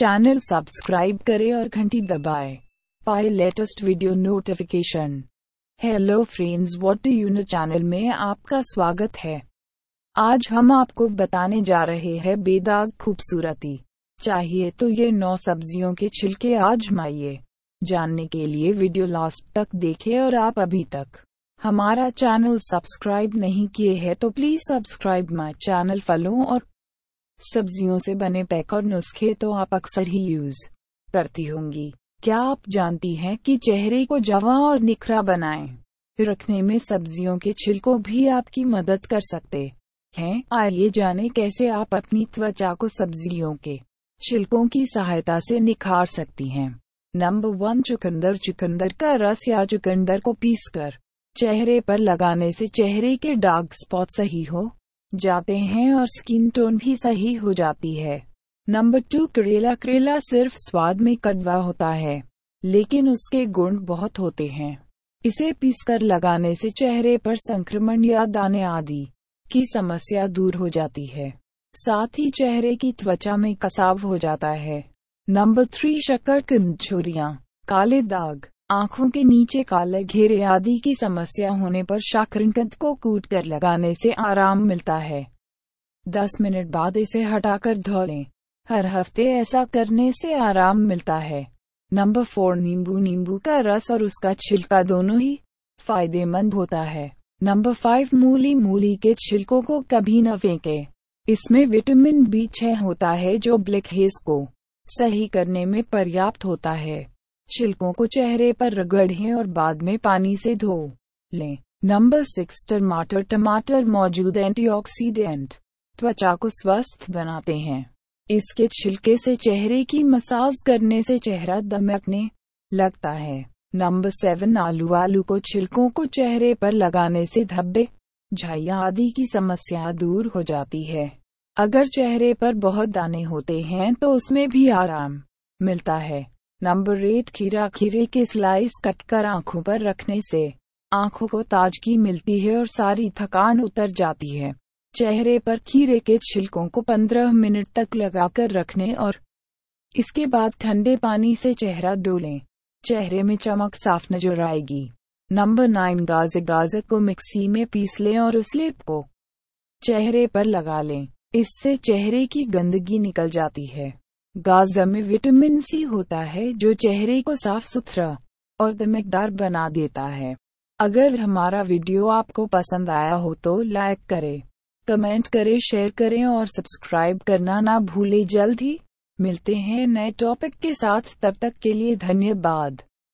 channel subscribe करें और घंटी दबाए पाए latest video notification hello friends what you know channel में आपका स्वागत है आज हम आपको बताने जा रहे हैं बेदाग खूबसूरती चाहिए तो ये नौ सब्जियों के छिलके आजमाइए जानने के लिए वीडियो लास्ट तक देखें और आप अभी तक हमारा चैनल सब्सक्राइब नहीं किए है तो please subscribe my channel follow और सब्जियों से बने पैक और नुस्खे तो आप अक्सर ही यूज करती होंगी क्या आप जानती हैं कि चेहरे को जवा और निखरा बनाए रखने में सब्जियों के छिलकों भी आपकी मदद कर सकते हैं आइए जाने कैसे आप अपनी त्वचा को सब्जियों के छिलकों की सहायता से निखार सकती हैं नंबर वन चुकंदर चुकंदर का रस या चुकंदर को पीसकर चेहरे पर लगाने से चेहरे के डार्क स्पॉट सही हो जाते हैं और स्किन टोन भी सही हो जाती है नंबर टू करेला करेला सिर्फ स्वाद में कड़वा होता है लेकिन उसके गुण बहुत होते हैं इसे पीसकर लगाने से चेहरे पर संक्रमण या दाने आदि की समस्या दूर हो जाती है साथ ही चेहरे की त्वचा में कसाव हो जाता है नंबर थ्री शक्कर कंछुरियाँ काले दाग आंखों के नीचे काले घेरे आदि की समस्या होने पर शाकरकंद को कूट कर लगाने से आराम मिलता है दस मिनट बाद इसे हटाकर धो लें हर हफ्ते ऐसा करने से आराम मिलता है नंबर फोर नींबू नींबू का रस और उसका छिलका दोनों ही फायदेमंद होता है नंबर फाइव मूली मूली के छिलकों को कभी न फेंके इसमें विटामिन बी छह होता है जो ब्लैक हेज को सही करने में पर्याप्त होता है छिलकों को चेहरे पर रगड़ें और बाद में पानी से धो लें नंबर सिक्स टमाटर टमाटर मौजूद एंटीऑक्सीडेंट त्वचा को स्वस्थ बनाते हैं इसके छिलके से चेहरे की मसाज करने से चेहरा दमकने लगता है नंबर सेवन आलू आलू को छिलकों को चेहरे पर लगाने से धब्बे झाइया आदि की समस्या दूर हो जाती है अगर चेहरे पर बहुत दाने होते हैं तो उसमें भी आराम मिलता है नंबर एट खीरा खीरे के स्लाइस कट कर आंखों पर रखने से आंखों को ताजगी मिलती है और सारी थकान उतर जाती है चेहरे पर खीरे के छिलकों को 15 मिनट तक लगाकर रखने और इसके बाद ठंडे पानी से चेहरा धो ले चेहरे में चमक साफ नजर आएगी नंबर नाइन गाजर गाजर को मिक्सी में पीस लें और उस लेप को चेहरे पर लगा लें इससे चेहरे की गंदगी निकल जाती है गाजर में विटामिन सी होता है जो चेहरे को साफ सुथरा और दमकदार बना देता है अगर हमारा वीडियो आपको पसंद आया हो तो लाइक करें कमेंट करें शेयर करें और सब्सक्राइब करना ना भूलें जल्द ही मिलते हैं नए टॉपिक के साथ तब तक के लिए धन्यवाद